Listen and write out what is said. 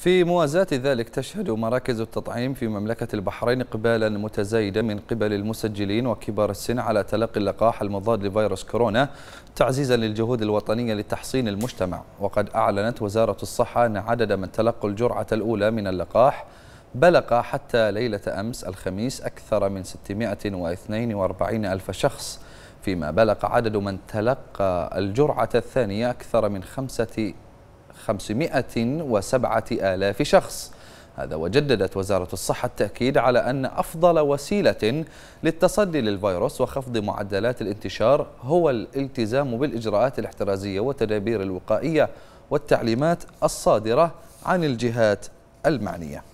في موازاة ذلك تشهد مراكز التطعيم في مملكة البحرين إقبالا متزايدا من قبل المسجلين وكبار السن على تلقي اللقاح المضاد لفيروس كورونا تعزيزا للجهود الوطنية لتحصين المجتمع وقد أعلنت وزارة الصحة أن عدد من تلقوا الجرعة الأولى من اللقاح بلغ حتى ليلة أمس الخميس أكثر من 642 ألف شخص فيما بلغ عدد من تلقى الجرعة الثانية أكثر من خمسة 507 آلاف شخص هذا وجددت وزارة الصحة التأكيد على أن أفضل وسيلة للتصدي للفيروس وخفض معدلات الانتشار هو الالتزام بالإجراءات الاحترازية والتدابير الوقائية والتعليمات الصادرة عن الجهات المعنية